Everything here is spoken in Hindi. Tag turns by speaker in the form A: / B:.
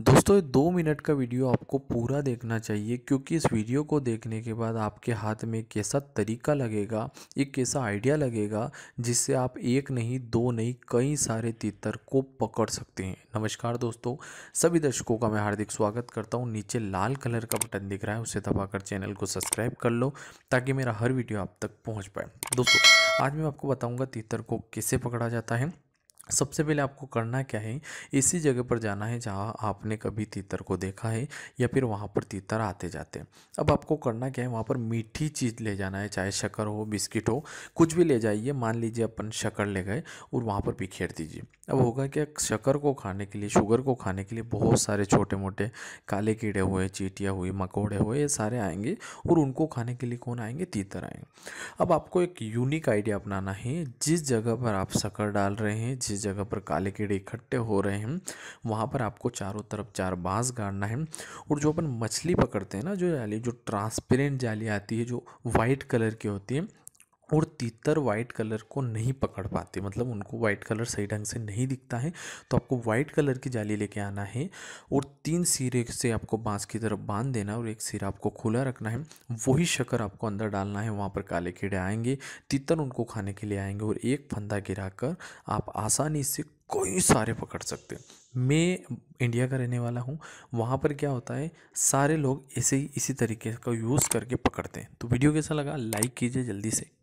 A: दोस्तों दो मिनट का वीडियो आपको पूरा देखना चाहिए क्योंकि इस वीडियो को देखने के बाद आपके हाथ में कैसा तरीका लगेगा एक कैसा आइडिया लगेगा जिससे आप एक नहीं दो नहीं कई सारे तीतर को पकड़ सकते हैं नमस्कार दोस्तों सभी दर्शकों का मैं हार्दिक स्वागत करता हूँ नीचे लाल कलर का बटन दिख रहा है उसे दबाकर चैनल को सब्सक्राइब कर लो ताकि मेरा हर वीडियो आप तक पहुँच पाए दोस्तों आज मैं आपको बताऊँगा तीतर को कैसे पकड़ा जाता है सबसे पहले आपको करना क्या है इसी जगह पर जाना है जहाँ आपने कभी तीतर को देखा है या फिर वहाँ पर तीतर आते जाते हैं अब आपको करना क्या है वहाँ पर मीठी चीज़ ले जाना है चाहे शक्कर हो बिस्किट हो कुछ भी ले जाइए मान लीजिए अपन शक्कर ले गए और वहाँ पर बिखेर दीजिए अब होगा क्या शक्कर को खाने के लिए शुगर को खाने के लिए बहुत सारे छोटे मोटे काले कीड़े हुए चीटियाँ हुई मकोड़े हुए ये सारे आएंगे और उनको खाने के लिए कौन आएंगे तीतर आएंगे अब आपको एक यूनिक आइडिया अपनाना है जिस जगह पर आप शक्कर डाल रहे हैं जिस जगह पर काले कीड़े इकट्ठे हो रहे हैं वहाँ पर आपको चारों तरफ चार बांस गाड़ना है और जो अपन मछली पकड़ते हैं ना जो जाली जो ट्रांसपेरेंट जाली आती है जो वाइट कलर की होती है और तीतर वाइट कलर को नहीं पकड़ पाते मतलब उनको वाइट कलर सही ढंग से नहीं दिखता है तो आपको वाइट कलर की जाली लेके आना है और तीन सिरे से आपको बांस की तरफ बांध देना और एक सिरा आपको खुला रखना है वही शकर आपको अंदर डालना है वहाँ पर काले कीड़े आएंगे तीतर उनको खाने के लिए आएंगे और एक फंदा गिरा कर आप आसानी से कई सारे पकड़ सकते हैं मैं इंडिया का रहने वाला हूँ वहाँ पर क्या होता है सारे लोग ऐसे ही इसी तरीके का यूज़ करके पकड़ते हैं तो वीडियो कैसा लगा लाइक कीजिए जल्दी से